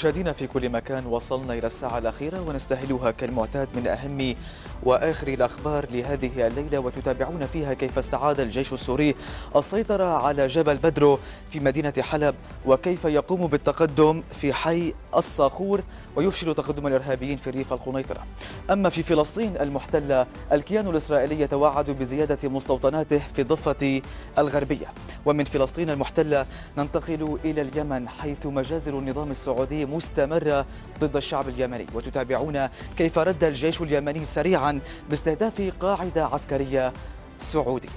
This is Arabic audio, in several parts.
مشاهدينا في كل مكان وصلنا إلى الساعة الأخيرة ونستهلها كالمعتاد من أهم وآخر الأخبار لهذه الليلة وتتابعون فيها كيف استعاد الجيش السوري السيطرة على جبل بدرو في مدينة حلب وكيف يقوم بالتقدم في حي الصاخور ويفشل تقدم الإرهابيين في ريف القنيطرة أما في فلسطين المحتلة الكيان الإسرائيلي يتوعد بزيادة مستوطناته في الضفة الغربية ومن فلسطين المحتلة ننتقل إلى اليمن حيث مجازر النظام السعودي مستمرة ضد الشعب اليمني وتتابعون كيف رد الجيش اليمني سريعا باستهداف قاعدة عسكرية سعودية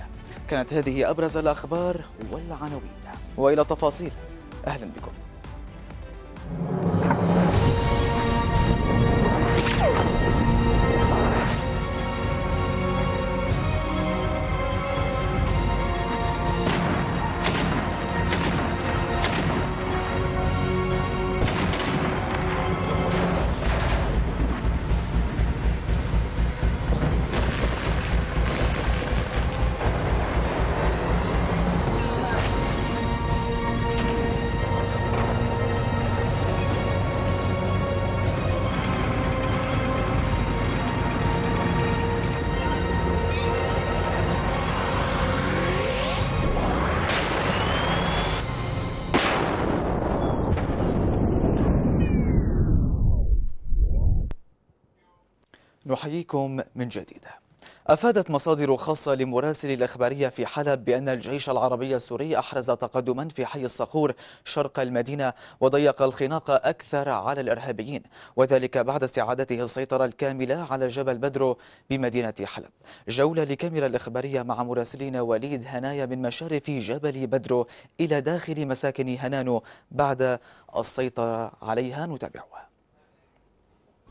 كانت هذه أبرز الأخبار والعناوين وإلى تفاصيل أهلا بكم أحييكم من جديد أفادت مصادر خاصة لمراسل الإخبارية في حلب بأن الجيش العربي السوري أحرز تقدما في حي الصخور شرق المدينة وضيق الخناق أكثر على الإرهابيين وذلك بعد استعادته السيطرة الكاملة على جبل بدرو بمدينة حلب جولة لكاميرا الإخبارية مع مراسلين وليد هنايا من مشارف جبل بدرو إلى داخل مساكن هنانو بعد السيطرة عليها نتابعها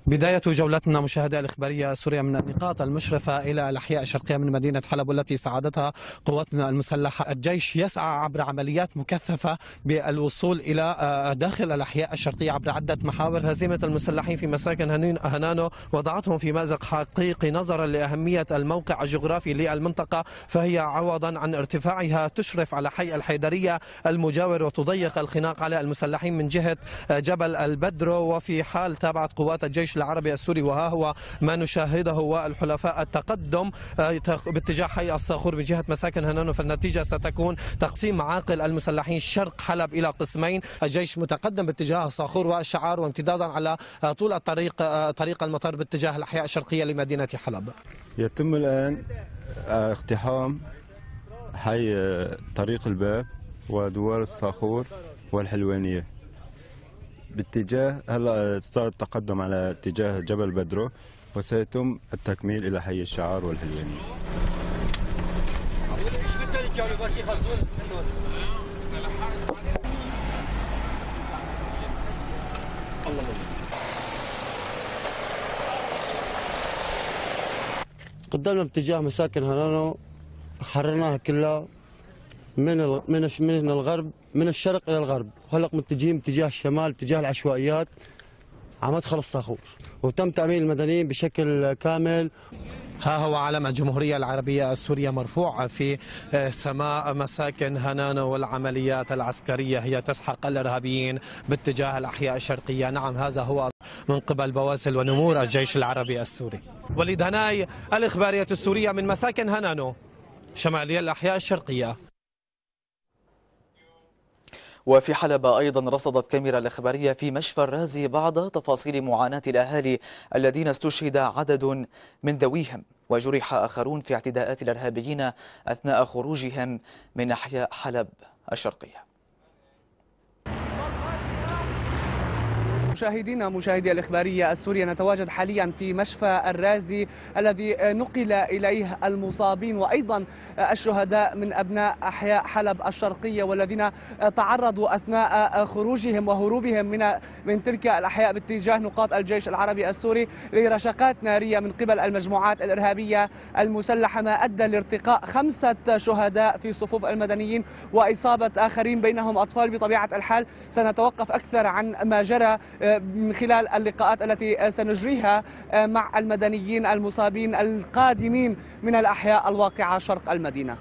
بداية جولتنا مشاهدة الإخبارية سوريا من النقاط المشرفة إلى الأحياء الشرقية من مدينة حلب والتي ساعدتها قواتنا المسلحة الجيش يسعى عبر عمليات مكثفة بالوصول إلى آه، داخل الأحياء الشرقية عبر عدة محاور هزيمة المسلحين في مساكن هنانو وضعتهم في مأزق حقيقي نظرا لأهمية الموقع الجغرافي للمنطقة فهي عوضا عن ارتفاعها تشرف على حي الحيدرية المجاور وتضيق الخناق على المسلحين من جهة آه، جبل البدرو وفي حال تابعت قوات الجيش الجيش العربي السوري وها هو ما نشاهده والحلفاء التقدم آه، باتجاه حي الصاخور من جهه مساكن هنانو فالنتيجه ستكون تقسيم معاقل المسلحين شرق حلب الى قسمين الجيش متقدم باتجاه الصاخور والشعار وامتدادا على آه، طول الطريق آه، طريق المطار باتجاه الاحياء الشرقيه لمدينه حلب يتم الان اقتحام حي طريق الباب ودوار الصاخور والحلوانيه باتجاه هلا صار آه، التقدم على اتجاه جبل بدرو وسيتم التكميل الى حي الشعار والحلواني. قدمنا باتجاه مساكن هنانو حررناها كلها من من من الغرب من الشرق الى الغرب وهلق متجهين باتجاه الشمال باتجاه العشوائيات على مدخل الصخور وتم تأمين المدنيين بشكل كامل ها هو علم الجمهورية العربية السورية مرفوع في آه، سماء مساكن هنان والعمليات العسكرية هي تسحق الإرهابيين باتجاه الأحياء الشرقية نعم هذا هو من قبل بواسل ونمور الجيش العربي السوري وليد هناي الإخبارية السورية من مساكن هنانو شمالية الأحياء الشرقية وفي حلب أيضا رصدت كاميرا الإخبارية في مشفى الرازي بعض تفاصيل معاناة الأهالي الذين استشهد عدد من ذويهم وجرح آخرون في اعتداءات الإرهابيين أثناء خروجهم من أحياء حلب الشرقية مشاهدينا مشاهدي الإخبارية السورية نتواجد حاليا في مشفى الرازي الذي نقل إليه المصابين وأيضا الشهداء من أبناء أحياء حلب الشرقية والذين تعرضوا أثناء خروجهم وهروبهم من من تلك الأحياء باتجاه نقاط الجيش العربي السوري لرشقات نارية من قبل المجموعات الإرهابية المسلحة ما أدى لارتقاء خمسة شهداء في صفوف المدنيين وإصابة آخرين بينهم أطفال بطبيعة الحال سنتوقف أكثر عن ما جرى من خلال اللقاءات التي سنجريها آه، مع المدنيين المصابين القادمين من الأحياء الواقعة شرق المدينة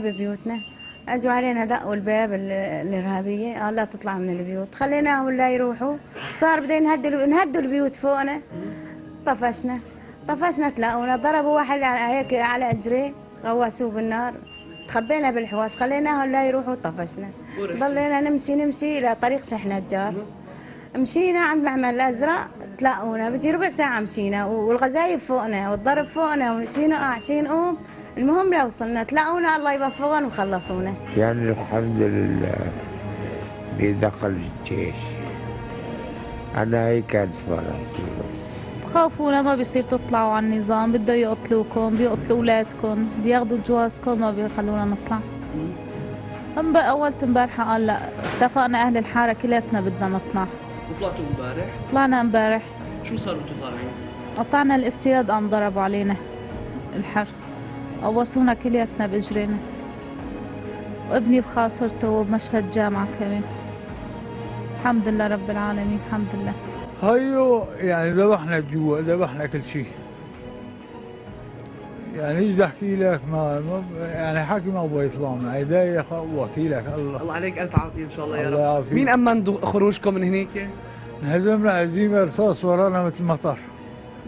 ببيوتنا اجوا علينا دقوا الباب الارهابيه قال لا تطلع من البيوت خليناهم لا يروحوا صار بده نهدوا نهدوا البيوت فوقنا طفشنا طفشنا تلاقونا ضربوا واحد على هيك على اجريه غواسوه بالنار تخبينا بالحواش خليناهم لا يروحوا طفشنا ضلينا نمشي نمشي الى طريق شحنه الجار مشينا عند المعمل الازرق تلاقونا بجي ربع ساعه مشينا والغزايب فوقنا والضرب فوقنا ومشينا قاعشين قوم المهم لو وصلنا تلاقونا الله يوفقهم وخلصونا يعني الحمد لله اللي دخل الجيش انا هي كانت فرحتي بس بخافونا ما بيصير تطلعوا على النظام بده يقتلوكم بيقتلوا اولادكم بياخذوا جوازكم ما بيخلونا نطلع أم أول امبارحة قال لا اتفقنا أهل الحارة كلاتنا بدنا نطلع وطلعتوا امبارح؟ طلعنا امبارح شو صار وانتوا طالعين؟ قطعنا الاصطياد قام ضربوا علينا الحر قوصونا كلياتنا بجرينا وابني بخاصرته وبمشفى الجامعة كمان الحمد لله رب العالمين الحمد لله هيو يعني ذبحنا جوا ذبحنا كل شيء يعني احكي لك ما يعني حكي ما ابو يطلع من وكيلك الله الله عليك الف عافيه ان شاء الله يا رب الله يعافيك مين امن خروجكم من هنيك؟ انهزمنا هزيمه رصاص ورانا مثل مطر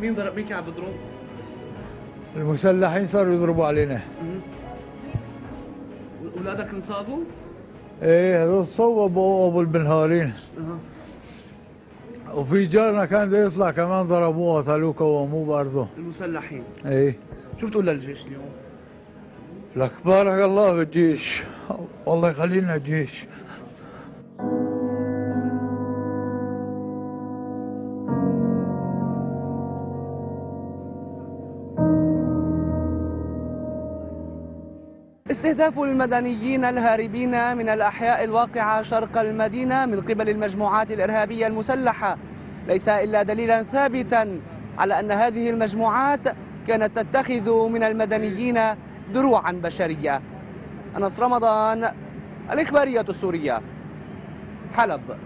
مين ضرب مين كان عم بيضرب؟ المسلحين صاروا يضربوا علينا اولادك انصابوا؟ ايه هذول صوبوا ابو البنهارين وفي جارنا كان بده يطلع كمان ضربوه وقتلوه كوموه بارضه المسلحين ايه شو بتقول للجيش اليوم؟ لك بارك الله بالجيش والله يخلينا الجيش استهداف المدنيين الهاربين من الأحياء الواقعة شرق المدينة من قبل المجموعات الإرهابية المسلحة ليس إلا دليلا ثابتا على أن هذه المجموعات كانت تتخذ من المدنيين دروعا بشرية أنس رمضان الإخبارية السورية حلب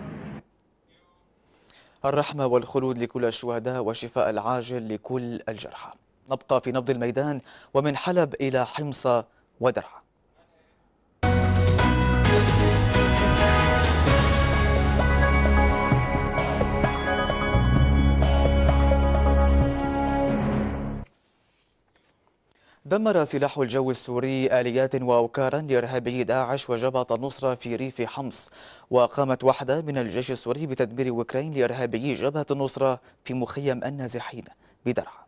الرحمة والخلود لكل الشهداء وشفاء العاجل لكل الجرحى نبقى في نبض الميدان ومن حلب إلى حمص ودرعا دمر سلاح الجو السوري آليات وأوكارا لإرهابي داعش وجبهة النصرة في ريف حمص وقامت وحدة من الجيش السوري بتدمير وكرين لإرهابي جبهة النصرة في مخيم النازحين بدرعا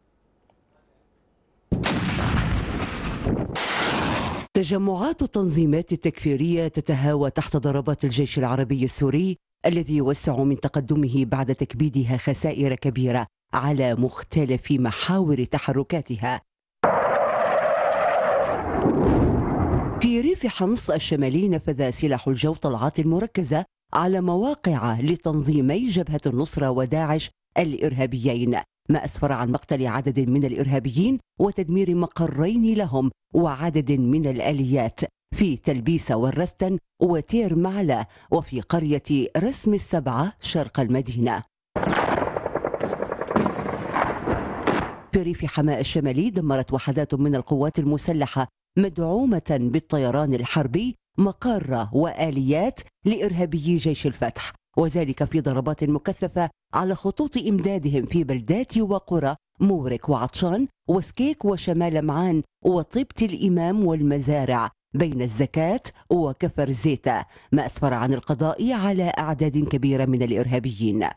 تجمعات التنظيمات التكفيرية تتهاوى تحت ضربات الجيش العربي السوري الذي يوسع من تقدمه بعد تكبيدها خسائر كبيرة على مختلف محاور تحركاتها في ريف حمص الشمالي نفذ سلاح الجو طلعات مركزة على مواقع لتنظيمي جبهة النصرة وداعش الإرهابيين ما أسفر عن مقتل عدد من الإرهابيين وتدمير مقرين لهم وعدد من الآليات في تلبيسة والرستن وتير معلا وفي قرية رسم السبعة شرق المدينة في ريف حماة الشمالي دمرت وحدات من القوات المسلحة مدعومة بالطيران الحربي مقاره وآليات لإرهابيي جيش الفتح وذلك في ضربات مكثفة على خطوط إمدادهم في بلدات وقرى مورك وعطشان وسكيك وشمال معان وطبت الإمام والمزارع بين الزكاة وكفر زيتا ما أسفر عن القضاء على أعداد كبيرة من الإرهابيين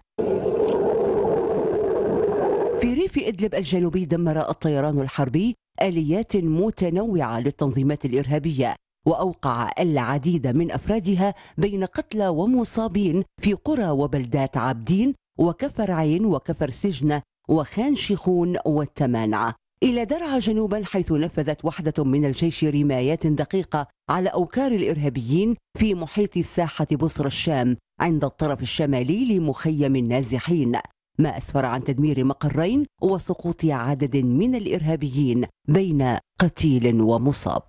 في ريف إدلب الجنوبي دمر الطيران الحربي آليات متنوعة للتنظيمات الإرهابية وأوقع العديد من أفرادها بين قتلى ومصابين في قرى وبلدات عابدين وكفر عين وكفر سجنة وخان شيخون والتمانعة إلى درعا جنوبا حيث نفذت وحدة من الجيش رمايات دقيقة على أوكار الإرهابيين في محيط ساحة بصر الشام عند الطرف الشمالي لمخيم النازحين ما أسفر عن تدمير مقرين وسقوط عدد من الإرهابيين بين قتيل ومصاب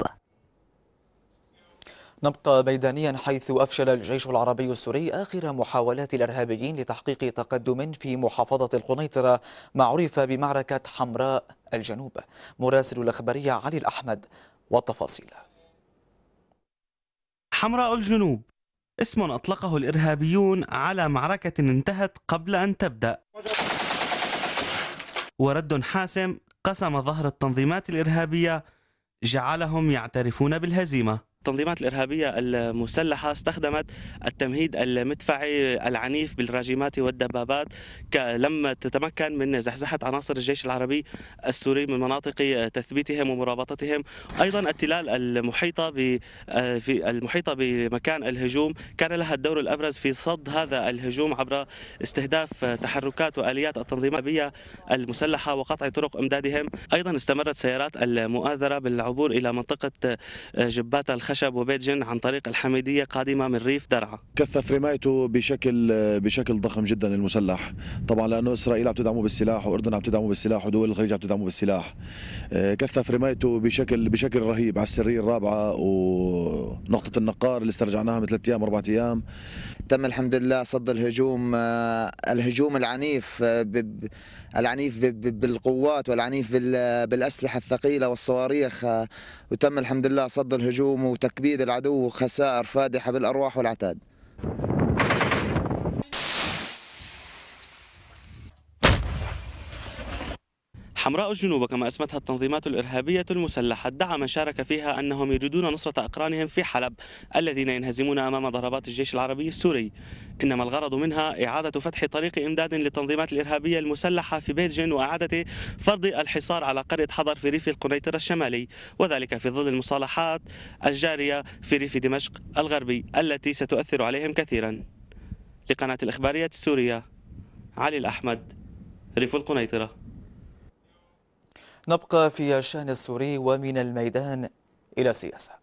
نبقى ميدانيا حيث أفشل الجيش العربي السوري آخر محاولات الإرهابيين لتحقيق تقدم في محافظة القنيطرة ما عرف بمعركة حمراء الجنوب مراسل الأخبارية علي الأحمد والتفاصيل حمراء الجنوب اسم أطلقه الإرهابيون على معركة انتهت قبل أن تبدأ ورد حاسم قسم ظهر التنظيمات الإرهابية جعلهم يعترفون بالهزيمة التنظيمات الإرهابية المسلحة استخدمت التمهيد المدفعي العنيف بالراجمات والدبابات لما تتمكن من زحزحة عناصر الجيش العربي السوري من مناطق تثبيتهم ومرابطتهم أيضا التلال المحيطة في المحيطة بمكان الهجوم كان لها الدور الأبرز في صد هذا الهجوم عبر استهداف تحركات وآليات التنظيمات الإرهابية المسلحة وقطع طرق إمدادهم أيضا استمرت سيارات المؤازرة بالعبور إلى منطقة جبات الخ خشب جن عن طريق الحميدية قادمة من ريف درعا كثف رمايته بشكل بشكل ضخم جدا المسلح طبعا لأنه إسرائيل عم تدعمه بالسلاح وأردن عم تدعمه بالسلاح ودول الخليج عم تدعمه بالسلاح آه، كثف رمايته بشكل بشكل رهيب على السرية الرابعة ونقطة النقار اللي استرجعناها من ثلاث أيام أربعة أيام تم الحمد لله صد الهجوم آه، الهجوم العنيف آه، العنيف بالقوات والعنيف بالأسلحة الثقيلة والصواريخ آه، وتم الحمد لله صد الهجوم وتكبيد العدو وخسائر فادحة بالأرواح والعتاد حمراء الجنوب كما اسمتها التنظيمات الإرهابية المسلحة ادعى من شارك فيها أنهم يريدون نصرة أقرانهم في حلب الذين ينهزمون أمام ضربات الجيش العربي السوري إنما الغرض منها إعادة فتح طريق إمداد للتنظيمات الإرهابية المسلحة في بيتجن وإعادة فرض الحصار على قرية حضر في ريف القنيطرة الشمالي وذلك في ظل المصالحات الجارية في ريف دمشق الغربي التي ستؤثر عليهم كثيرا لقناة الإخبارية السورية علي الأحمد ريف القنيطرة نبقى في الشأن السوري ومن الميدان إلى السياسة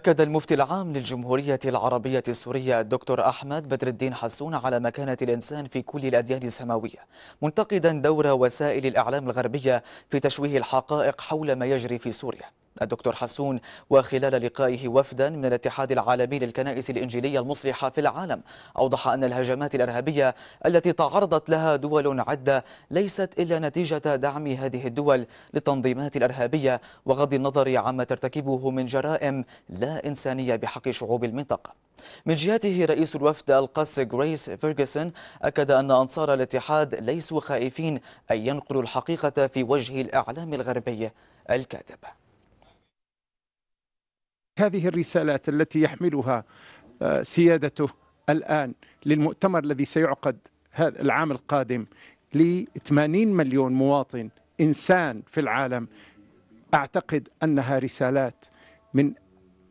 أكد المفتي العام للجمهورية العربية السورية الدكتور أحمد بدر الدين حسون على مكانة الإنسان في كل الأديان السماوية منتقدا دور وسائل الإعلام الغربية في تشويه الحقائق حول ما يجري في سوريا الدكتور حسون وخلال لقائه وفدا من الاتحاد العالمي للكنائس الإنجيلية المصلحة في العالم أوضح أن الهجمات الإرهابية التي تعرضت لها دول عدة ليست إلا نتيجة دعم هذه الدول للتنظيمات الإرهابية وغض النظر عما ترتكبه من جرائم لا إنسانية بحق شعوب المنطقة من جهته رئيس الوفد القس غريس فيرغسون أكد أن أنصار الاتحاد ليسوا خائفين أن ينقلوا الحقيقة في وجه الإعلام الغربي الكاذب هذه الرسالات التي يحملها آه، سيادته الآن للمؤتمر الذي سيعقد العام القادم ل 80 مليون مواطن إنسان في العالم أعتقد أنها رسالات من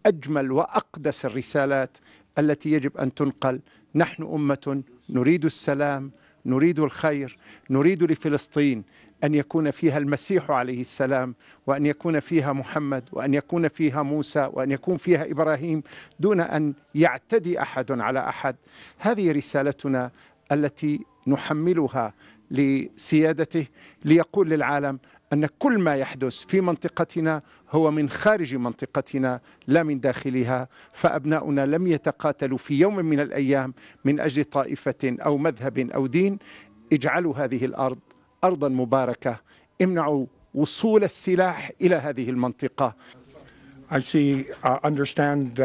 أجمل وأقدس الرسالات التي يجب أن تنقل نحن أمة نريد السلام نريد الخير نريد لفلسطين ان يكون فيها المسيح عليه السلام وان يكون فيها محمد وان يكون فيها موسى وان يكون فيها ابراهيم دون ان يعتدي احد على احد هذه رسالتنا التي نحملها لسيادته ليقول للعالم ان كل ما يحدث في منطقتنا هو من خارج منطقتنا لا من داخلها فابناؤنا لم يتقاتلوا في يوم من الايام من اجل طائفه او مذهب او دين اجعلوا هذه الارض أرضا مباركة امنعوا وصول السلاح إلى هذه المنطقة uh,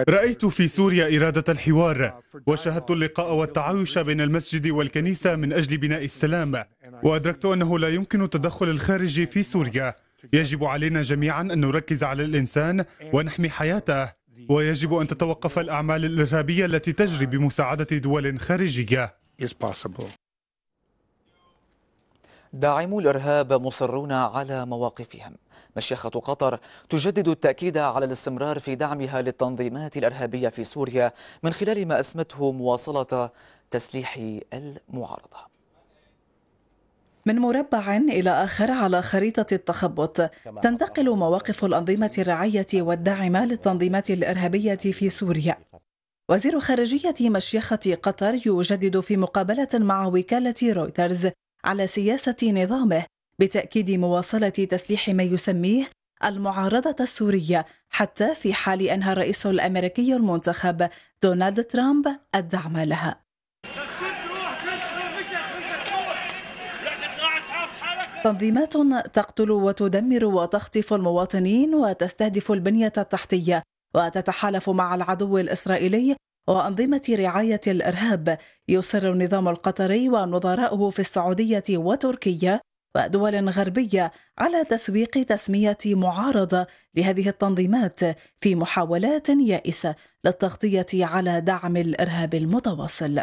رأيت في سوريا إرادة الحوار وشاهدت اللقاء والتعايش بين المسجد والكنيسة من أجل بناء السلام وأدركت أنه لا يمكن تدخل الخارجي في سوريا يجب علينا جميعا أن نركز على الإنسان ونحمي حياته ويجب أن تتوقف الأعمال الإرهابية التي تجري بمساعدة دول خارجية داعمو الإرهاب مصرون على مواقفهم مشيخة قطر تجدد التأكيد على الاستمرار في دعمها للتنظيمات الإرهابية في سوريا من خلال ما أسمته مواصلة تسليح المعارضة من مربع إلى آخر على خريطة التخبط تنتقل مواقف الأنظمة الرعية والداعمة للتنظيمات الإرهابية في سوريا وزير خارجية مشيخة قطر يجدد في مقابلة مع وكالة رويترز على سياسة نظامه بتأكيد مواصلة تسليح ما يسميه المعارضة السورية حتى في حال أنهى الرئيس الأمريكي المنتخب دونالد ترامب الدعم لها تنظيمات تقتل وتدمر وتخطف المواطنين وتستهدف البنية التحتية وتتحالف مع العدو الإسرائيلي وأنظمة رعاية الإرهاب يصر النظام القطري ونظراؤه في السعودية وتركيا ودول غربية على تسويق تسمية معارضة لهذه التنظيمات في محاولات يائسة للتغطية على دعم الإرهاب المتواصل.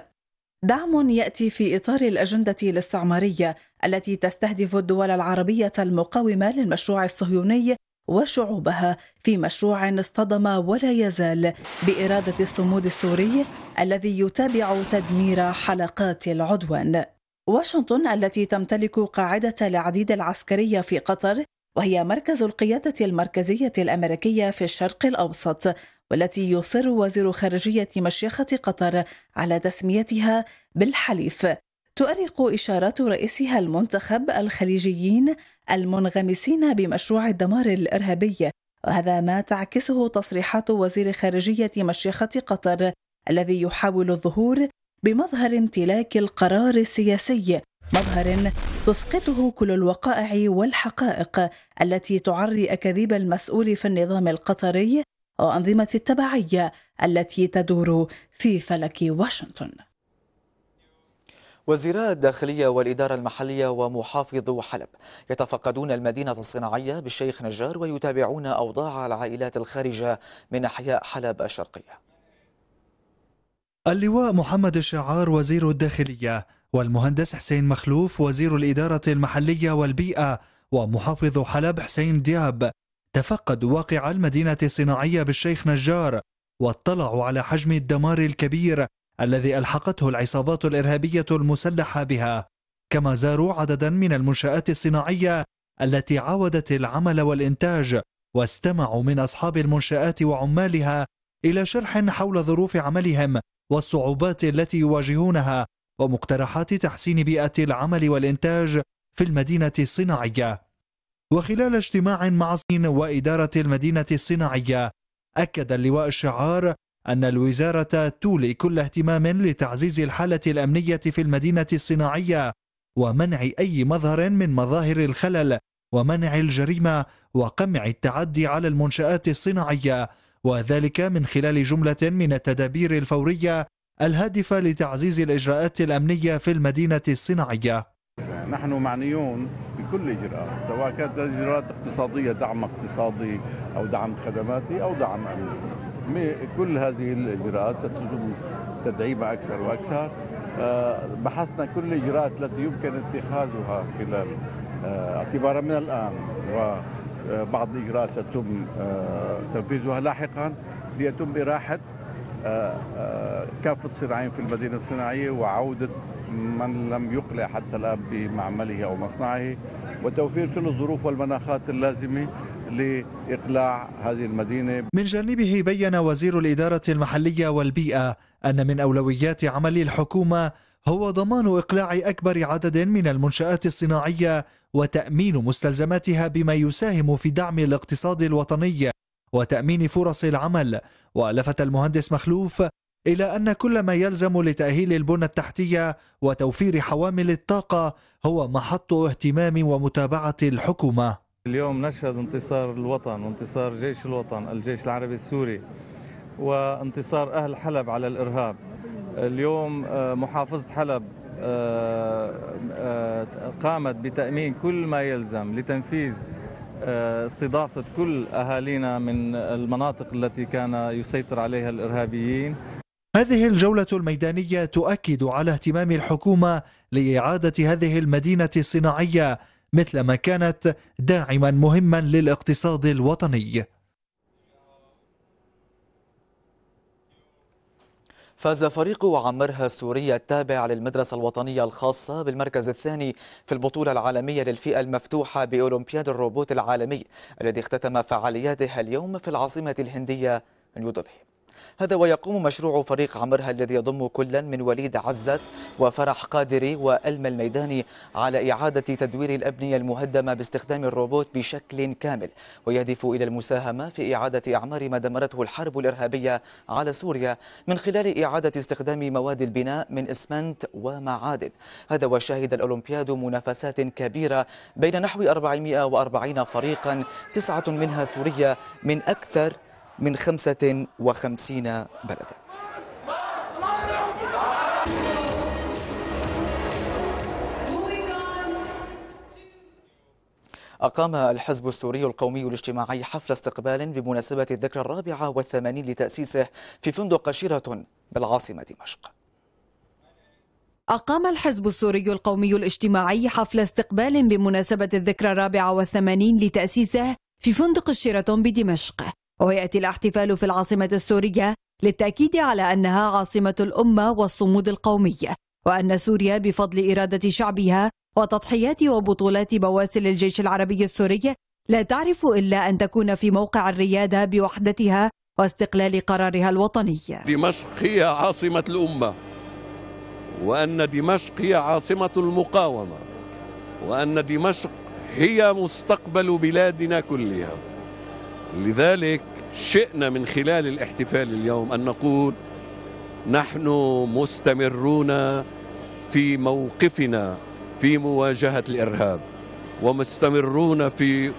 دعم ياتي في اطار الاجنده الاستعماريه التي تستهدف الدول العربيه المقاومه للمشروع الصهيوني وشعوبها في مشروع اصطدم ولا يزال باراده الصمود السوري الذي يتابع تدمير حلقات العدوان. واشنطن التي تمتلك قاعده العديد العسكريه في قطر وهي مركز القياده المركزيه الامريكيه في الشرق الاوسط والتي يصر وزير خارجيه مشيخه قطر على تسميتها بالحليف تؤرق إشارات رئيسها المنتخب الخليجيين المنغمسين بمشروع الدمار الإرهابي وهذا ما تعكسه تصريحات وزير خارجية مشيخة قطر الذي يحاول الظهور بمظهر امتلاك القرار السياسي مظهر تسقطه كل الوقائع والحقائق التي تعري اكاذيب المسؤول في النظام القطري وانظمه التبعيه التي تدور في فلك واشنطن وزيرا الداخلية والإدارة المحلية ومحافظ حلب يتفقدون المدينة الصناعية بالشيخ نجار ويتابعون أوضاع العائلات الخارجة من أحياء حلب الشرقية اللواء محمد الشعار وزير الداخلية والمهندس حسين مخلوف وزير الإدارة المحلية والبيئة ومحافظ حلب حسين دياب تفقدوا واقع المدينة الصناعية بالشيخ نجار واطلعوا على حجم الدمار الكبير الذي ألحقته العصابات الإرهابية المسلحة بها كما زاروا عددا من المنشآت الصناعية التي عاودت العمل والإنتاج واستمعوا من أصحاب المنشآت وعمالها إلى شرح حول ظروف عملهم والصعوبات التي يواجهونها ومقترحات تحسين بيئة العمل والإنتاج في المدينة الصناعية وخلال اجتماع مع الصين وإدارة المدينة الصناعية أكد اللواء الشعار أن الوزارة تولي كل اهتمام لتعزيز الحالة الأمنية في المدينة الصناعية ومنع أي مظهر من مظاهر الخلل ومنع الجريمة وقمع التعدي على المنشآت الصناعية وذلك من خلال جملة من التدابير الفورية الهادفة لتعزيز الإجراءات الأمنية في المدينة الصناعية نحن معنيون بكل إجراءات سواء كانت إجراءات اقتصادية دعم اقتصادي أو دعم خدماتي أو دعم أمني كل هذه الإجراءات ستجد تدعيم أكثر وأكثر آه، بحثنا كل الإجراءات التي يمكن اتخاذها خلال آه، اعتبارا من الآن وبعض آه، الإجراءات ستتم تنفيذها لاحقا ليتم إراحة كافة الصناعيين في المدينة الصناعية وعودة من لم يقلع حتى الآن بمعمله أو مصنعه وتوفير كل الظروف والمناخات اللازمة لإقلاع هذه المدينة من جانبه بين وزير الإدارة المحلية والبيئة أن من أولويات عمل الحكومة هو ضمان إقلاع أكبر عدد من المنشآت الصناعية وتأمين مستلزماتها بما يساهم في دعم الاقتصاد الوطني وتأمين فرص العمل ولفت المهندس مخلوف إلى أن كل ما يلزم لتأهيل البنى التحتية وتوفير حوامل الطاقة هو محط اهتمام ومتابعة الحكومة اليوم نشهد انتصار الوطن وانتصار جيش الوطن الجيش العربي السوري وانتصار أهل حلب على الإرهاب اليوم آه، محافظة حلب آه، آه، قامت بتأمين كل ما يلزم لتنفيذ استضافة كل أهالينا من المناطق التي كان يسيطر عليها الإرهابيين هذه الجولة الميدانية تؤكد على اهتمام الحكومة لإعادة هذه المدينة الصناعية مثل ما كانت داعما مهما للاقتصاد الوطني فاز فريق عمرها السورية التابع للمدرسة الوطنية الخاصة بالمركز الثاني في البطولة العالمية للفئة المفتوحة بأولمبياد الروبوت العالمي الذي اختتم فعالياته اليوم في العاصمة الهندية نيودلهي هذا ويقوم مشروع فريق عمرها الذي يضم كلا من وليد عزت وفرح قادري وألما الميداني على إعادة تدوير الأبنية المهدمة باستخدام الروبوت بشكل كامل ويهدف إلى المساهمة في إعادة أعمار ما دمرته الحرب الإرهابية على سوريا من خلال إعادة استخدام مواد البناء من إسمنت ومعادن هذا وشهد الأولمبياد منافسات كبيرة بين نحو 440 فريقا تسعة منها سورية من أكثر من 55 بلدا أقام الحزب السوري القومي الاجتماعي حفل استقبال بمناسبة الذكرى الرابعة والثمانين لتأسيسه في فندق شيراتون بالعاصمة دمشق أقام الحزب السوري القومي الاجتماعي حفل استقبال بمناسبة الذكرى الرابعة والثمانين لتأسيسه في فندق الشيراتون بدمشق ويأتي الاحتفال في العاصمة السورية للتأكيد على أنها عاصمة الأمة والصمود القومي وأن سوريا بفضل إرادة شعبها وتضحيات وبطولات بواسل الجيش العربي السوري لا تعرف إلا أن تكون في موقع الريادة بوحدتها واستقلال قرارها الوطني دمشق هي عاصمة الأمة وأن دمشق هي عاصمة المقاومة وأن دمشق هي مستقبل بلادنا كلها لذلك شئنا من خلال الاحتفال اليوم أن نقول نحن مستمرون في موقفنا في مواجهة الإرهاب ومستمرون في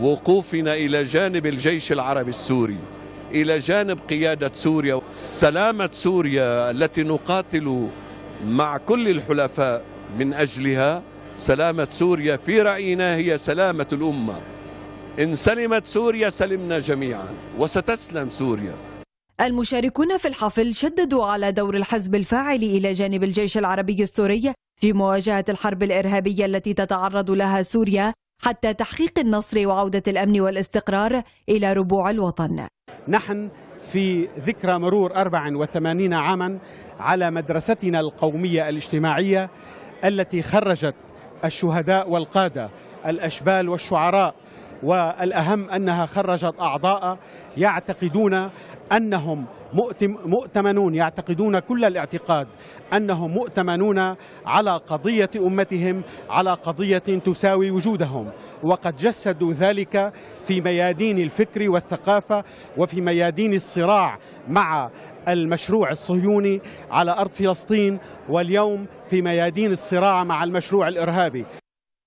وقوفنا إلى جانب الجيش العربي السوري إلى جانب قيادة سوريا سلامة سوريا التي نقاتل مع كل الحلفاء من أجلها سلامة سوريا في رأينا هي سلامة الأمة إن سلمت سوريا سلمنا جميعا وستسلم سوريا المشاركون في الحفل شددوا على دور الحزب الفاعل إلى جانب الجيش العربي السوري في مواجهة الحرب الإرهابية التي تتعرض لها سوريا حتى تحقيق النصر وعودة الأمن والاستقرار إلى ربوع الوطن نحن في ذكرى مرور 84 عاما على مدرستنا القومية الاجتماعية التي خرجت الشهداء والقادة الأشبال والشعراء والأهم أنها خرجت أعضاء يعتقدون أنهم مؤتمنون يعتقدون كل الاعتقاد أنهم مؤتمنون على قضية أمتهم على قضية تساوي وجودهم وقد جسدوا ذلك في ميادين الفكر والثقافة وفي ميادين الصراع مع المشروع الصهيوني على أرض فلسطين واليوم في ميادين الصراع مع المشروع الإرهابي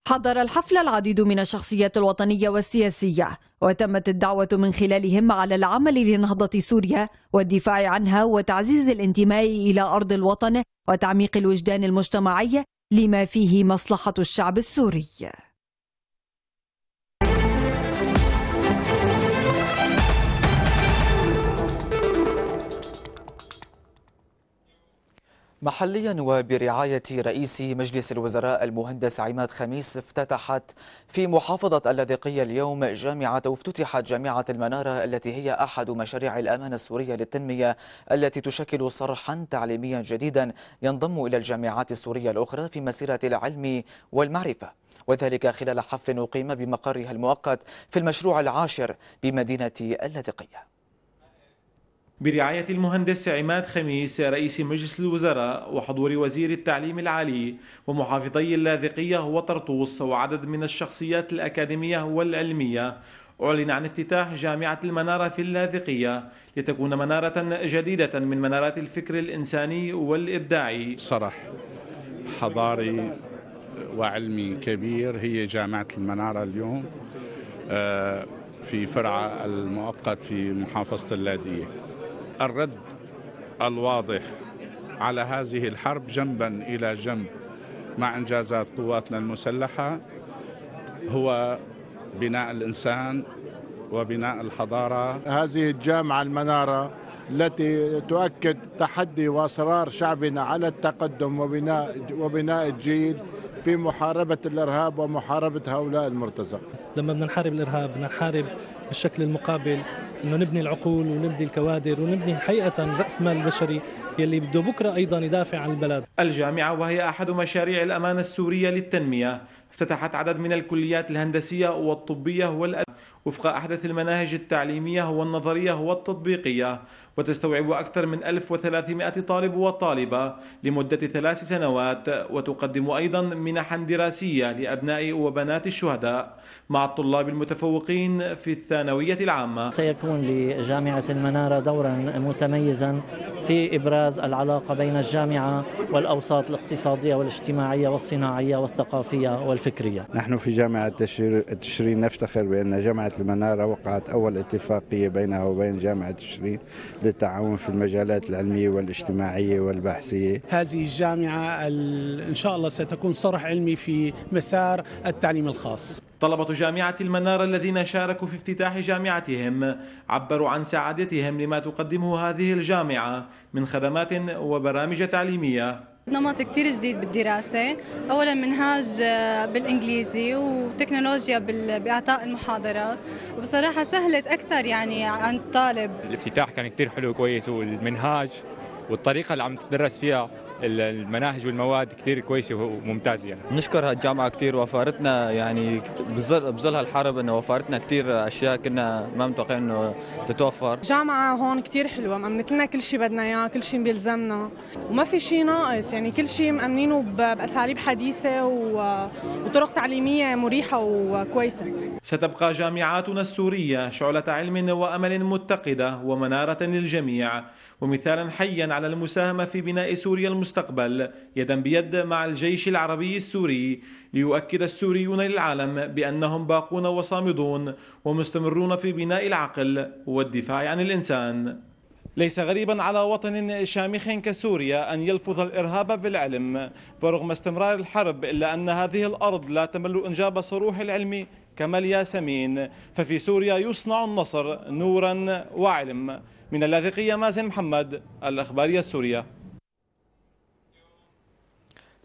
حضر الحفل العديد من الشخصيات الوطنية والسياسية وتمت الدعوة من خلالهم على العمل لنهضة سوريا والدفاع عنها وتعزيز الانتماء إلى أرض الوطن وتعميق الوجدان المجتمعي لما فيه مصلحة الشعب السوري محليا وبرعاية رئيس مجلس الوزراء المهندس عماد خميس افتتحت في محافظة اللاذقية اليوم جامعة أو افتتحت جامعة المنارة التي هي أحد مشاريع الأمانة السورية للتنمية التي تشكل صرحا تعليميا جديدا ينضم إلى الجامعات السورية الأخرى في مسيرة العلم والمعرفة وذلك خلال حفل أقيم بمقرها المؤقت في المشروع العاشر بمدينة اللاذقية برعاية المهندس عماد خميس رئيس مجلس الوزراء وحضور وزير التعليم العالي ومحافظي اللاذقية وطرطوس وعدد من الشخصيات الأكاديمية والعلمية أعلن عن افتتاح جامعة المنارة في اللاذقية لتكون منارة جديدة من منارات الفكر الإنساني والإبداعي صرح حضاري وعلمي كبير هي جامعة المنارة اليوم آه، في فرع المؤقت في محافظة اللاذقية الرد الواضح على هذه الحرب جنبا الى جنب مع انجازات قواتنا المسلحه هو بناء الانسان وبناء الحضاره هذه الجامعه المناره التي تؤكد تحدي واصرار شعبنا على التقدم وبناء وبناء الجيل في محاربه الارهاب ومحاربه هؤلاء المرتزقه. لما بدنا نحارب الارهاب بدنا نحارب بالشكل المقابل انه نبني العقول ونبني الكوادر ونبني حقيقه راس مال بشري يلي بده بكره ايضا يدافع عن البلد. الجامعه وهي احد مشاريع الامانه السوريه للتنميه افتتحت عدد من الكليات الهندسيه والطبيه والادبيه وفق احدث المناهج التعليميه والنظريه والتطبيقيه وتستوعب أكثر من 1300 طالب وطالبة لمدة ثلاث سنوات وتقدم أيضا منحا دراسية لأبناء وبنات الشهداء مع الطلاب المتفوقين في الثانوية العامة سيكون لجامعة المنارة دورا متميزا في إبراز العلاقة بين الجامعة والأوساط الاقتصادية والاجتماعية والصناعية والثقافية والفكرية نحن في جامعة تشرين نفتخر بأن جامعة المنارة وقعت أول اتفاقية بينها وبين جامعة تشرين للتعاون في المجالات العلمية والاجتماعية والبحثية هذه الجامعة إن شاء الله ستكون صرح علمي في مسار التعليم الخاص طلبة جامعة المنارة الذين شاركوا في افتتاح جامعتهم عبروا عن سعادتهم لما تقدمه هذه الجامعة من خدمات وبرامج تعليمية نمط كتير جديد بالدراسة أولا منهاج آه، بالإنجليزي وتكنولوجيا بإعطاء المحاضرات وبصراحة سهلت أكثر يعني عن الطالب الافتتاح كان كتير حلو كويس والمنهاج والطريقه اللي عم تدرس فيها المناهج والمواد كثير كويسه وممتازه يعني. نشكر هالجامعه كثير وفرتنا يعني بظل بظل هالحرب انه وفرتنا كثير اشياء كنا ما متوقعين انه تتوفر. جامعه هون كثير حلوه مأمنت لنا كل شيء بدنا اياه، كل شيء بيلزمنا وما في شيء ناقص يعني كل شيء مأمنينه باساليب حديثه وطرق تعليميه مريحه وكويسه. ستبقى جامعاتنا السوريه شعله علم وامل متقده ومناره للجميع. ومثالا حيا على المساهمة في بناء سوريا المستقبل يدا بيد مع الجيش العربي السوري ليؤكد السوريون للعالم بأنهم باقون وصامدون ومستمرون في بناء العقل والدفاع عن الإنسان ليس غريبا على وطن شامخ كسوريا أن يلفظ الإرهاب بالعلم فرغم استمرار الحرب إلا أن هذه الأرض لا تمل إنجاب صروح العلم كما الياسمين ففي سوريا يصنع النصر نورا وعلم من اللاذقية مازن محمد الأخبارية السورية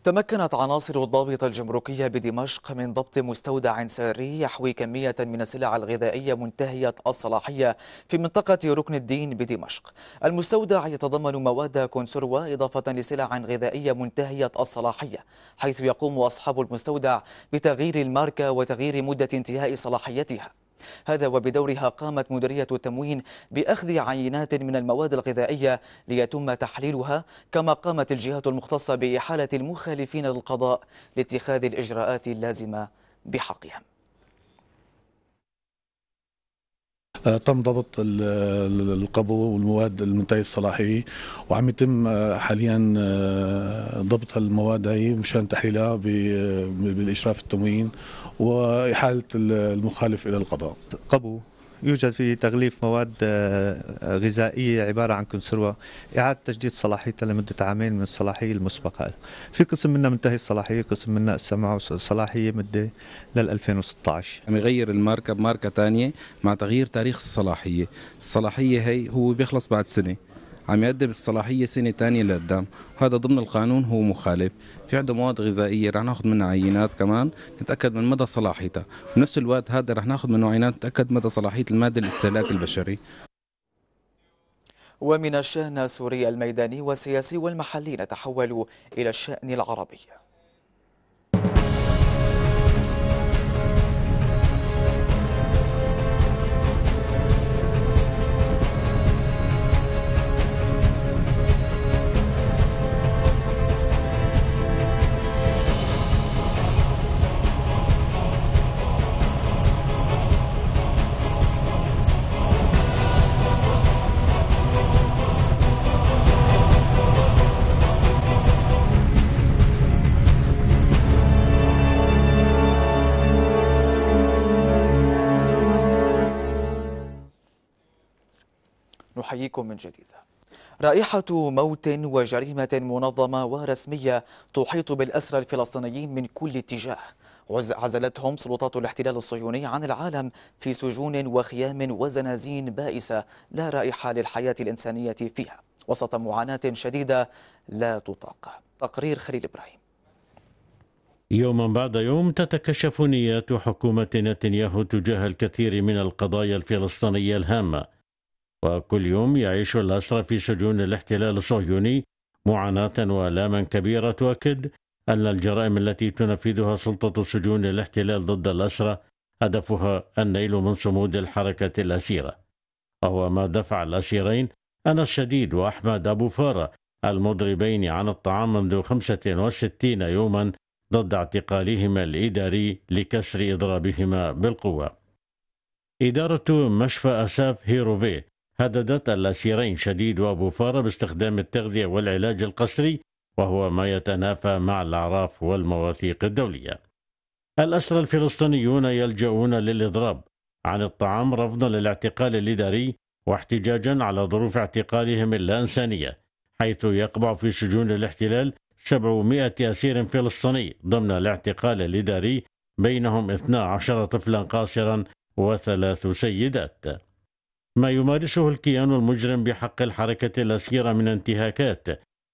تمكنت عناصر الضابطة الجمركية بدمشق من ضبط مستودع سري يحوي كمية من السلع الغذائية منتهية الصلاحية في منطقة ركن الدين بدمشق المستودع يتضمن مواد كونسروة إضافة لسلع غذائية منتهية الصلاحية حيث يقوم أصحاب المستودع بتغيير الماركة وتغيير مدة انتهاء صلاحيتها هذا وبدورها قامت مديرية التموين بأخذ عينات من المواد الغذائية ليتم تحليلها كما قامت الجهات المختصة بإحالة المخالفين للقضاء لاتخاذ الإجراءات اللازمة بحقهم آه، تم ضبط القبو والمواد المنتهيه الصلاحيه وعم يتم آه، حاليا آه، ضبط المواد هي مشان تحليلها بالاشراف التموين واحاله المخالف الى القضاء قبو يوجد في تغليف مواد آه، غذائية عبارة عن كنسروة إعادة تجديد صلاحيتها لمدة عامين من الصلاحية المسبقة في قسم منها منتهي الصلاحية قسم منها السمع صلاحية مدة لل 2016 عم يغير الماركة بماركة ثانية مع تغيير تاريخ الصلاحية الصلاحية هي هو بيخلص بعد سنة عم يقدم الصلاحية سنة تانية لقدام هذا ضمن القانون هو مخالف في عنده مواد غذائية رح ناخذ منها عينات كمان نتأكد من مدى صلاحيتها بنفس الوقت هذا رح ناخذ منه عينات نتأكد مدى صلاحية المادة للاستهلاك البشري ومن الشأن السوري الميداني والسياسي والمحلي نتحول إلى الشأن العربي نحييكم من جديد رائحة موت وجريمة منظمة ورسمية تحيط بالأسرى الفلسطينيين من كل اتجاه عزلتهم سلطات الاحتلال الصهيوني عن العالم في سجون وخيام وزنازين بائسة لا رائحة للحياة الإنسانية فيها وسط معاناة شديدة لا تطاق تقرير خليل إبراهيم يوما بعد يوم تتكشف نيات حكومة نتنياهو تجاه الكثير من القضايا الفلسطينية الهامة وكل يوم يعيش الأسرى في سجون الاحتلال الصهيوني معاناة وآلاما كبيرة تؤكد أن الجرائم التي تنفذها سلطة سجون الاحتلال ضد الأسرى هدفها النيل من صمود الحركة الأسيرة وهو ما دفع الأسيرين أنا الشديد وأحمد أبو فارة المضربين عن الطعام منذ 65 يوما ضد اعتقالهما الإداري لكسر إضرابهما بالقوة إدارة مشفى أساف هيروفيه هددت الأسيرين شديد وأبو فارة باستخدام التغذية والعلاج القسري وهو ما يتنافى مع الأعراف والمواثيق الدولية الأسرى الفلسطينيون يلجؤون للإضراب عن الطعام رفضا للاعتقال الإداري واحتجاجا على ظروف اعتقالهم اللانسانية حيث يقبع في سجون الاحتلال 700 أسير فلسطيني ضمن الاعتقال الإداري بينهم 12 طفلا قاصرا وثلاث سيدات ما يمارسه الكيان المجرم بحق الحركة الأسيرة من انتهاكات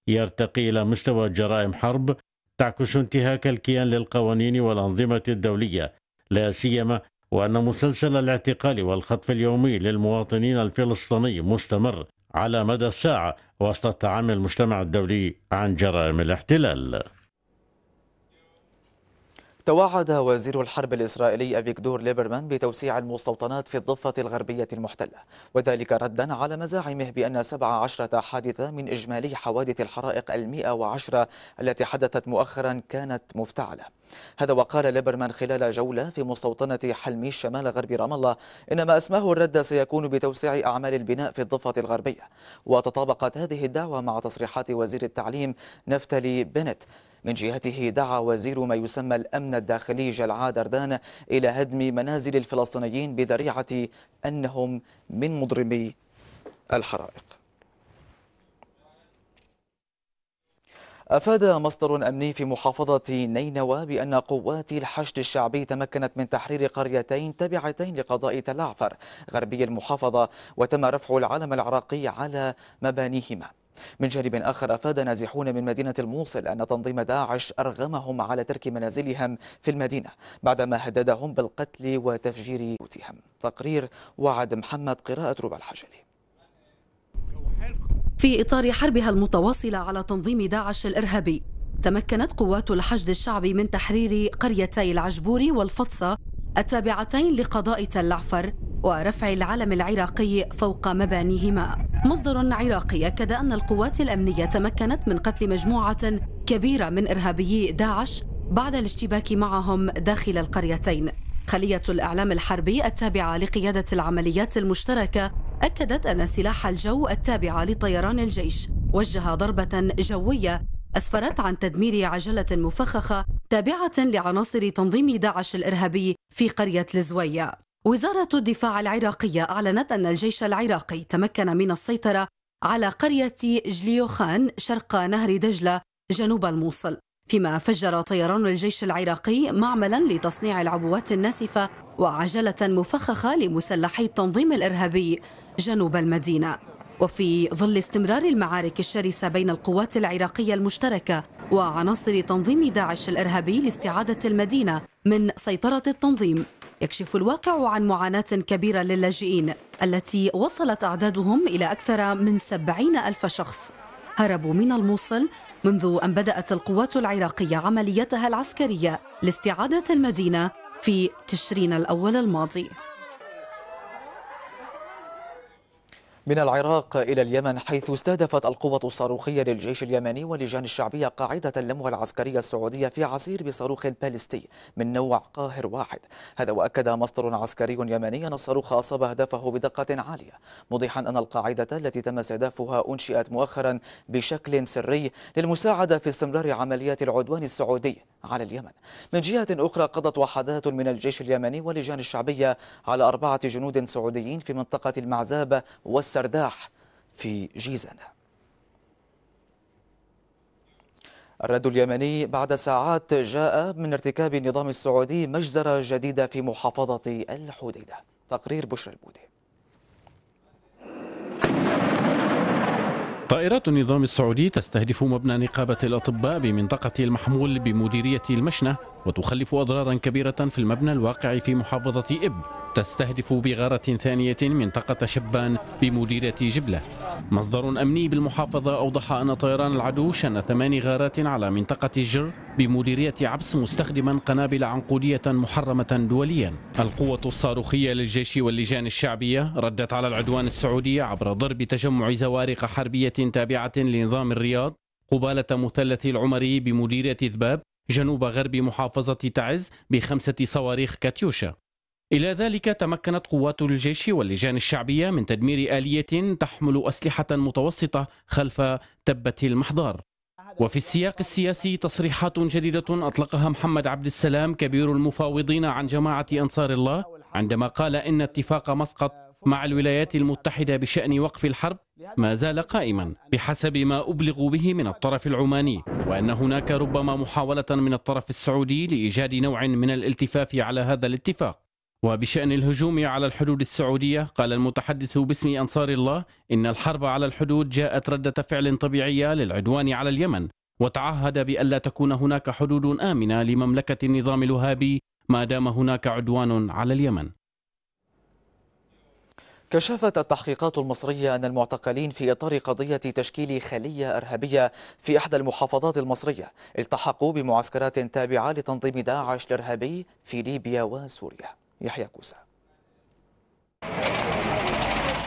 يرتقي إلى مستوى جرائم حرب تعكس انتهاك الكيان للقوانين والأنظمة الدولية لا سيما وأن مسلسل الاعتقال والخطف اليومي للمواطنين الفلسطيني مستمر على مدى الساعة وسط تعامل المجتمع الدولي عن جرائم الاحتلال توعد وزير الحرب الإسرائيلي أفيكدور ليبرمان بتوسيع المستوطنات في الضفة الغربية المحتلة وذلك ردا على مزاعمه بأن 17 حادثة من إجمالي حوادث الحرائق المئة وعشرة التي حدثت مؤخرا كانت مفتعلة هذا وقال ليبرمان خلال جولة في مستوطنة حلمي شمال غرب رام الله إنما أسماه الرد سيكون بتوسيع أعمال البناء في الضفة الغربية وتطابقت هذه الدعوة مع تصريحات وزير التعليم نفتلي بنت من جهته دعا وزير ما يسمى الأمن الداخلي جلعاد أردان إلى هدم منازل الفلسطينيين بذريعة أنهم من مضرمي الحرائق أفاد مصدر أمني في محافظة نينوى بأن قوات الحشد الشعبي تمكنت من تحرير قريتين تابعتين لقضاء تلعفر غربي المحافظة وتم رفع العلم العراقي على مبانيهما من جانب آخر أفاد نازحون من مدينة الموصل أن تنظيم داعش أرغمهم على ترك منازلهم في المدينة بعدما هددهم بالقتل وتفجير بيوتهم تقرير وعد محمد قراءة ربع الحجلي في إطار حربها المتواصلة على تنظيم داعش الإرهابي تمكنت قوات الحشد الشعبي من تحرير قريتي العجبور والفطسة التابعتين لقضاء تل عفر ورفع العلم العراقي فوق مبانيهما مصدر عراقي أكد أن القوات الأمنية تمكنت من قتل مجموعة كبيرة من إرهابيي داعش بعد الاشتباك معهم داخل القريتين خلية الإعلام الحربي التابعة لقيادة العمليات المشتركة أكدت أن سلاح الجو التابعة لطيران الجيش وجه ضربة جوية أسفرت عن تدمير عجلة مفخخة تابعة لعناصر تنظيم داعش الإرهابي في قرية الزوية وزارة الدفاع العراقية أعلنت أن الجيش العراقي تمكن من السيطرة على قرية جليوخان شرق نهر دجلة جنوب الموصل فيما فجر طيران الجيش العراقي معملا لتصنيع العبوات الناسفة وعجلة مفخخة لمسلحي التنظيم الإرهابي جنوب المدينة وفي ظل استمرار المعارك الشرسة بين القوات العراقية المشتركة وعناصر تنظيم داعش الإرهابي لاستعادة المدينة من سيطرة التنظيم يكشف الواقع عن معاناة كبيرة للاجئين التي وصلت أعدادهم إلى أكثر من سبعين ألف شخص هربوا من الموصل منذ أن بدأت القوات العراقية عمليتها العسكرية لاستعادة المدينة في تشرين الأول الماضي من العراق إلى اليمن حيث استهدفت القوة الصاروخية للجيش اليمني واللجان الشعبية قاعدة اللموة العسكرية السعودية في عسير بصاروخ باليستي من نوع قاهر واحد هذا وأكد مصدر عسكري يمني أن الصاروخ أصاب هدفه بدقة عالية مضيحا أن القاعدة التي تم استهدافها أنشئت مؤخرا بشكل سري للمساعدة في استمرار عمليات العدوان السعودي على اليمن من جهة أخرى قضت وحدات من الجيش اليمني واللجان الشعبية على أربعة جنود سعوديين في منطقة المعزابة والس السرداح في جيزان الرد اليمني بعد ساعات جاء من ارتكاب النظام السعودي مجزرة جديدة في محافظة الحديدة تقرير بشرى البودي طائرات النظام السعودي تستهدف مبنى نقابة الأطباء بمنطقة المحمول بمديرية المشنة وتخلف أضرارا كبيرة في المبنى الواقع في محافظة إب تستهدف بغارة ثانية منطقة شبان بمديرية جبلة مصدر أمني بالمحافظة أوضح أن طيران العدو شن ثمان غارات على منطقة جر بمديرية عبس مستخدما قنابل عنقودية محرمة دوليا القوة الصاروخية للجيش واللجان الشعبية ردت على العدوان السعودي عبر ضرب تجمع زوارق حربية تابعة لنظام الرياض قبالة مثلث العمري بمديرية ذباب جنوب غرب محافظة تعز بخمسة صواريخ كاتيوشا إلى ذلك تمكنت قوات الجيش واللجان الشعبية من تدمير آلية تحمل أسلحة متوسطة خلف تبة المحضار وفي السياق السياسي تصريحات جديدة أطلقها محمد عبد السلام كبير المفاوضين عن جماعة أنصار الله عندما قال إن اتفاق مسقط مع الولايات المتحدة بشأن وقف الحرب ما زال قائما بحسب ما أبلغ به من الطرف العماني وأن هناك ربما محاولة من الطرف السعودي لإيجاد نوع من الالتفاف على هذا الاتفاق وبشأن الهجوم على الحدود السعودية قال المتحدث باسم أنصار الله إن الحرب على الحدود جاءت ردة فعل طبيعية للعدوان على اليمن وتعهد بألا تكون هناك حدود آمنة لمملكة النظام الوهابي ما دام هناك عدوان على اليمن كشفت التحقيقات المصرية أن المعتقلين في إطار قضية تشكيل خلية إرهابية في إحدى المحافظات المصرية التحقوا بمعسكرات تابعة لتنظيم داعش الإرهابي في ليبيا وسوريا يحيى كوسا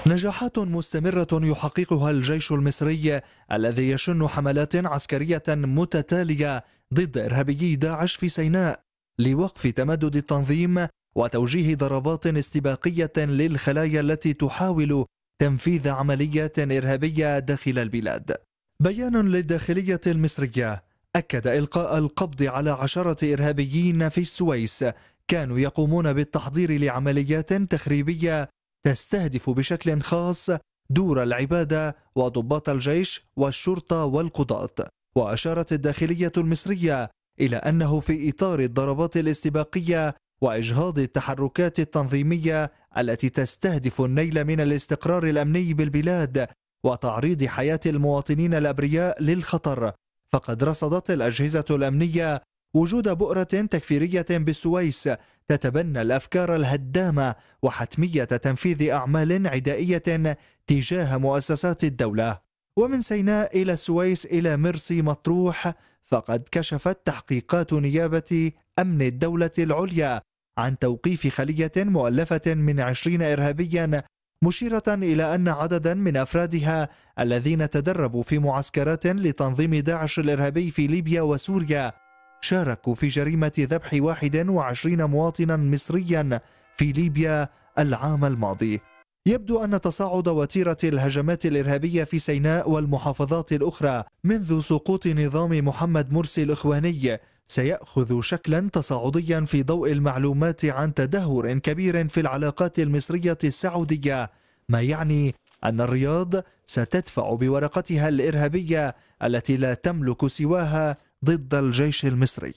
نجاحات مستمرة يحققها الجيش المصري الذي يشن حملات عسكرية متتالية ضد إرهابيي داعش في سيناء لوقف تمدد التنظيم وتوجيه ضربات استباقية للخلايا التي تحاول تنفيذ عمليات إرهابية داخل البلاد بيان للداخلية المصرية أكد إلقاء القبض على عشرة إرهابيين في السويس كانوا يقومون بالتحضير لعمليات تخريبية تستهدف بشكل خاص دور العبادة وضباط الجيش والشرطة والقضاة وأشارت الداخلية المصرية إلى أنه في إطار الضربات الاستباقية وإجهاض التحركات التنظيمية التي تستهدف النيل من الاستقرار الأمني بالبلاد وتعريض حياة المواطنين الأبرياء للخطر فقد رصدت الأجهزة الأمنية وجود بؤرة تكفيرية بالسويس تتبنى الأفكار الهدامة وحتمية تنفيذ أعمال عدائية تجاه مؤسسات الدولة ومن سيناء إلى السويس إلى مرسي مطروح فقد كشفت تحقيقات نيابة أمن الدولة العليا عن توقيف خلية مؤلفة من عشرين إرهابيا مشيرة إلى أن عددا من أفرادها الذين تدربوا في معسكرات لتنظيم داعش الإرهابي في ليبيا وسوريا شاركوا في جريمة ذبح 21 مواطنا مصريا في ليبيا العام الماضي يبدو أن تصاعد وتيرة الهجمات الإرهابية في سيناء والمحافظات الأخرى منذ سقوط نظام محمد مرسي الإخواني سيأخذ شكلا تصاعديا في ضوء المعلومات عن تدهور كبير في العلاقات المصرية السعودية ما يعني أن الرياض ستدفع بورقتها الإرهابية التي لا تملك سواها ضد الجيش المصري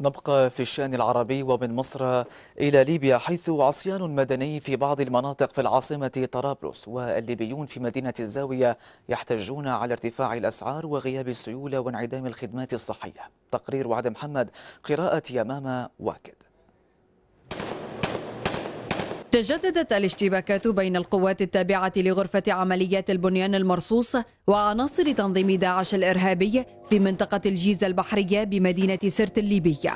نبقى في الشان العربي ومن مصر إلى ليبيا حيث عصيان مدني في بعض المناطق في العاصمة طرابلس والليبيون في مدينة الزاوية يحتجون على ارتفاع الأسعار وغياب السيولة وانعدام الخدمات الصحية تقرير وعد محمد قراءة يمامة واكد تجددت الاشتباكات بين القوات التابعة لغرفة عمليات البنيان المرصوص وعناصر تنظيم داعش الإرهابي في منطقة الجيزة البحرية بمدينة سرت الليبية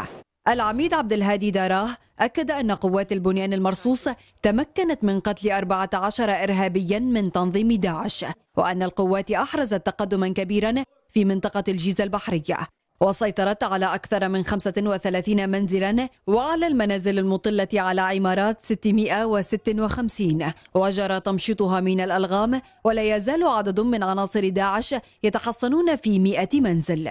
العميد عبد الهادي داراه أكد أن قوات البنيان المرصوص تمكنت من قتل 14 إرهابيا من تنظيم داعش وأن القوات أحرزت تقدما كبيرا في منطقة الجيزة البحرية وسيطرت على أكثر من 35 منزلا وعلى المنازل المطلة على عمارات 656 وجرى تمشيطها من الألغام ولا يزال عدد من عناصر داعش يتحصنون في 100 منزل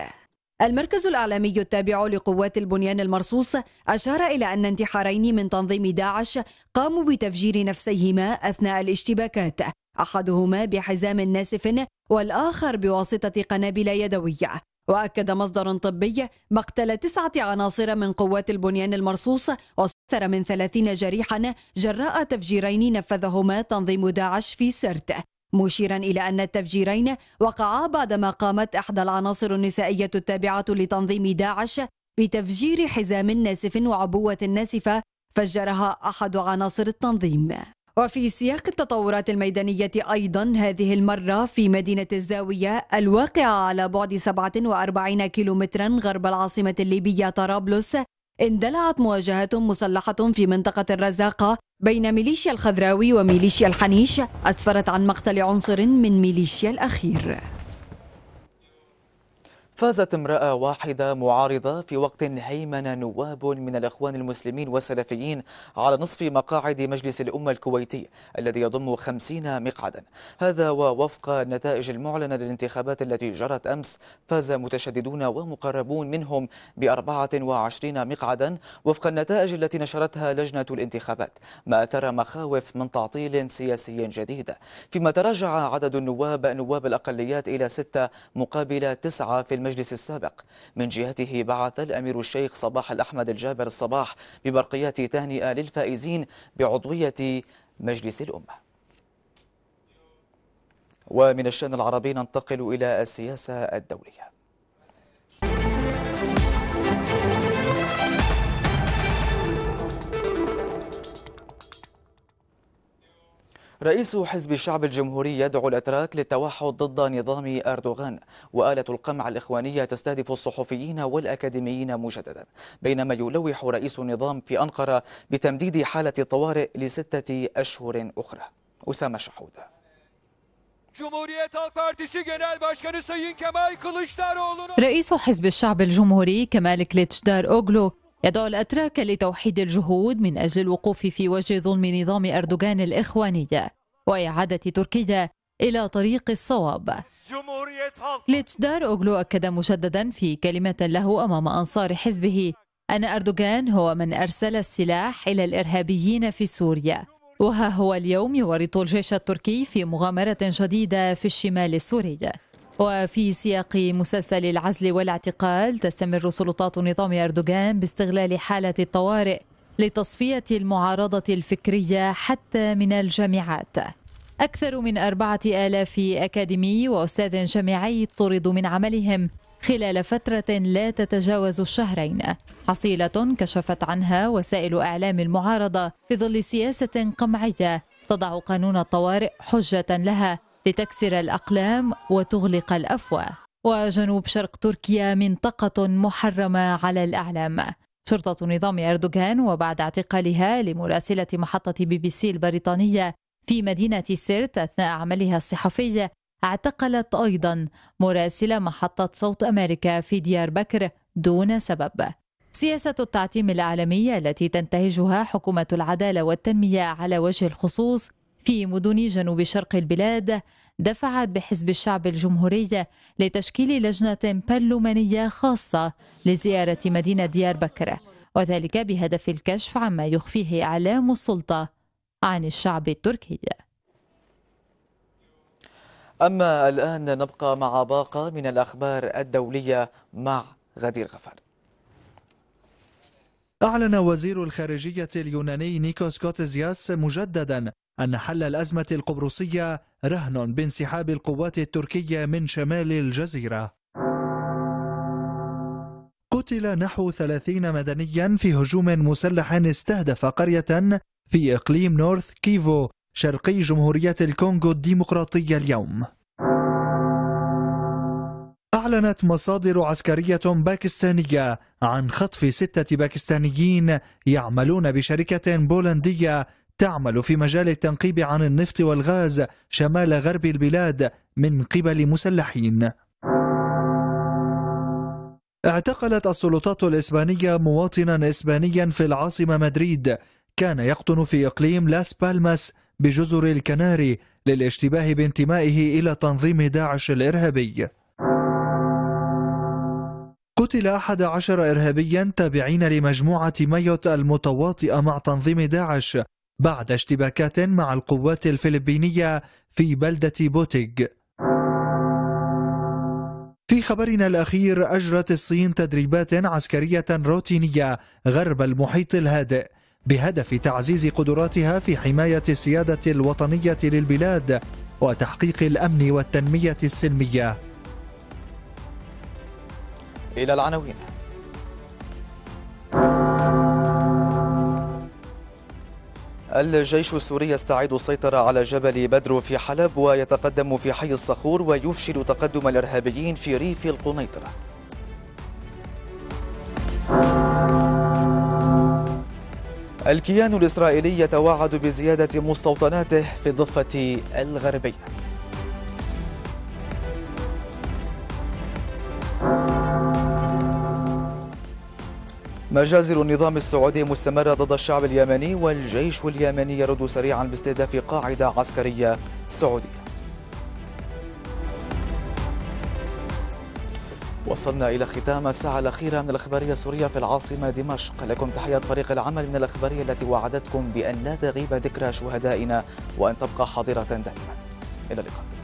المركز الإعلامي التابع لقوات البنيان المرصوص أشار إلى أن انتحارين من تنظيم داعش قاموا بتفجير نفسيهما أثناء الاشتباكات أحدهما بحزام ناسف والآخر بواسطة قنابل يدوية وأكد مصدر طبي مقتل تسعة عناصر من قوات البنيان المرصوص وأكثر من ثلاثين جريحا جراء تفجيرين نفذهما تنظيم داعش في سرت مشيرا إلى أن التفجيرين وقعا بعدما قامت إحدى العناصر النسائية التابعة لتنظيم داعش بتفجير حزام ناسف وعبوة ناسفة فجرها أحد عناصر التنظيم وفي سياق التطورات الميدانية أيضا هذه المرة في مدينة الزاوية الواقعة على بعد 47 كيلومترا غرب العاصمة الليبية طرابلس اندلعت مواجهات مسلحة في منطقة الرزاقة بين ميليشيا الخضراوي وميليشيا الحنيش أسفرت عن مقتل عنصر من ميليشيا الأخير فازت امرأة واحدة معارضة في وقت هيمن نواب من الإخوان المسلمين والسلفيين على نصف مقاعد مجلس الأمة الكويتي الذي يضم خمسين مقعدا هذا ووفق النتائج المعلنة للانتخابات التي جرت أمس فاز متشددون ومقربون منهم بأربعة وعشرين مقعدا وفق النتائج التي نشرتها لجنة الانتخابات ما أثر مخاوف من تعطيل سياسي جديد فيما تراجع عدد النواب نواب الأقليات إلى ستة مقابل تسعة في المجلس السابق من جهته بعث الأمير الشيخ صباح الأحمد الجابر الصباح ببرقيات تهنئة للفائزين بعضوية مجلس الأمة ومن الشأن العربي ننتقل إلى السياسة الدولية رئيس حزب الشعب الجمهوري يدعو الأتراك للتوحد ضد نظام أردوغان وآلة القمع الإخوانية تستهدف الصحفيين والأكاديميين مجددا بينما يلوح رئيس النظام في أنقرة بتمديد حالة الطوارئ لستة أشهر أخرى أسامة شحودة رئيس حزب الشعب الجمهوري كمال كليتشدار أوغلو يدعو الأتراك لتوحيد الجهود من أجل الوقوف في وجه ظلم نظام أردوغان الإخواني وإعادة تركيا إلى طريق الصواب ليتشدار أوغلو أكد مشددا في كلمة له أمام أنصار حزبه أن أردوغان هو من أرسل السلاح إلى الإرهابيين في سوريا وها هو اليوم يورط الجيش التركي في مغامرة شديدة في الشمال السوري وفي سياق مسلسل العزل والاعتقال تستمر سلطات نظام أردوغان باستغلال حالة الطوارئ لتصفية المعارضة الفكرية حتى من الجامعات أكثر من أربعة آلاف أكاديمي وأستاذ جامعي طردوا من عملهم خلال فترة لا تتجاوز الشهرين حصيلة كشفت عنها وسائل إعلام المعارضة في ظل سياسة قمعية تضع قانون الطوارئ حجة لها لتكسر الأقلام وتغلق الأفواه وجنوب شرق تركيا منطقة محرمة على الإعلام شرطة نظام أردوغان وبعد اعتقالها لمراسلة محطة بي بي سي البريطانية في مدينة سيرت أثناء عملها الصحفي اعتقلت أيضا مراسلة محطة صوت أمريكا في ديار بكر دون سبب سياسة التعتيم العالمية التي تنتهجها حكومة العدالة والتنمية على وجه الخصوص في مدن جنوب شرق البلاد دفعت بحزب الشعب الجمهوري لتشكيل لجنة برلمانية خاصة لزيارة مدينة ديار بكر وذلك بهدف الكشف عما يخفيه أعلام السلطة عن الشعب التركي أما الآن نبقى مع باقة من الأخبار الدولية مع غدير غفار أعلن وزير الخارجية اليوناني نيكوس كوتزياس مجددا أن حل الأزمة القبرصية رهن بانسحاب القوات التركية من شمال الجزيرة قتل نحو ثلاثين مدنيا في هجوم مسلح استهدف قرية في إقليم نورث كيفو شرقي جمهورية الكونغو الديمقراطية اليوم أعلنت مصادر عسكرية باكستانية عن خطف ستة باكستانيين يعملون بشركة بولندية تعمل في مجال التنقيب عن النفط والغاز شمال غرب البلاد من قبل مسلحين اعتقلت السلطات الإسبانية مواطنا إسبانيا في العاصمة مدريد كان يقطن في إقليم لاس بالماس بجزر الكناري للاشتباه بانتمائه إلى تنظيم داعش الإرهابي قتل أحد عشر إرهابيا تابعين لمجموعة مايوت المتواطئة مع تنظيم داعش بعد اشتباكات مع القوات الفلبينية في بلدة بوتيغ في خبرنا الأخير أجرت الصين تدريبات عسكرية روتينية غرب المحيط الهادئ بهدف تعزيز قدراتها في حماية السيادة الوطنية للبلاد وتحقيق الأمن والتنمية السلمية إلى العناوين الجيش السوري يستعيد السيطرة على جبل بدر في حلب ويتقدم في حي الصخور ويفشل تقدم الإرهابيين في ريف القنيطرة الكيان الإسرائيلي يتوعد بزيادة مستوطناته في الضفة الغربية مجازر النظام السعودي مستمرة ضد الشعب اليمني والجيش اليمني يرد سريعا باستهداف قاعدة عسكرية سعودية وصلنا إلى ختام الساعة الأخيرة من الأخبارية السورية في العاصمة دمشق لكم تحية فريق العمل من الأخبارية التي وعدتكم بأن لا تغيب ذكرى شهدائنا وأن تبقى حاضرة دائما إلى اللقاء